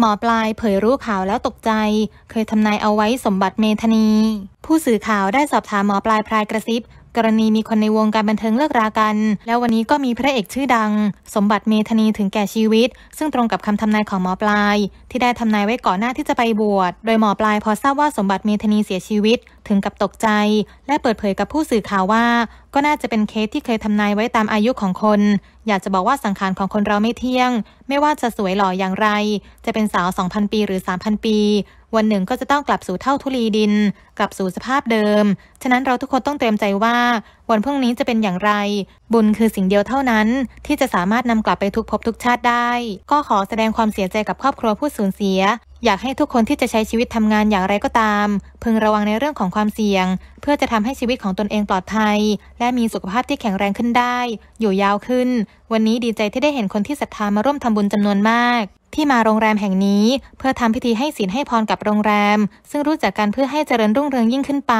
หมอปลายเผยรู้ข่าวแล้วตกใจ เคยทำนายเอาไว้สมบัติเมธนี ผู้สื่อข่าวได้สอบถามหมอปลายพรายกระซิบ กรณีมีคนในวงการบันเทิงเลิกรากัน แล้ววันนี้ก็มีพระเอกชื่อดัง สมบัติเมธนีถึงแก่ชีวิต ซึ่งตรงกับคำทำนายของหมอปลาย ที่ได้ทำนายไว้ก่อนหน้าที่จะไปบวช โดยหมอปลายพอทราบว่าสมบัติเมธนีเสียชีวิตถึงกับตกใจ และเปิดเผยกับผู้สื่อข่าวว่า ก็น่าจะเป็นเคสที่เคยทำนายไว้ตามอายุของคน อยากจะบอกว่าสังขารของคนเราไม่เที่ยง ไม่ว่าจะสวยหล่ออย่างไร จะเป็นสาว 2,000 ปีหรือ 3,000 ปี วันหนึ่งก็จะต้องกลับสู่เท่าทุลีดิน กลับสู่สภาพเดิม ฉะนั้นเราทุกคนต้องเตรียมใจว่า วันพรุ่งนี้จะเป็นอย่างไร บุญคือสิ่งเดียวเท่านั้นที่จะสามารถนำกลับไปทุกภพทุกชาติได้ ก็ขอแสดงความเสียใจกับครอบครัวผู้สูญเสียอยากให้ทุกคนที่จะใช้ชีวิตทำงานอย่างไรก็ตาม พึงระวังในเรื่องของความเสี่ยง เพื่อจะทำให้ชีวิตของตนเองปลอดภัยและมีสุขภาพที่แข็งแรงขึ้นได้ อยู่ยาวขึ้น วันนี้ดีใจที่ได้เห็นคนที่ศรัทธามาร่วมทำบุญจำนวนมาก ที่มาโรงแรมแห่งนี้ เพื่อทำพิธีให้ศีลให้พรกับโรงแรม ซึ่งรู้จักกันเพื่อให้เจริญรุ่งเรืองยิ่งขึ้นไป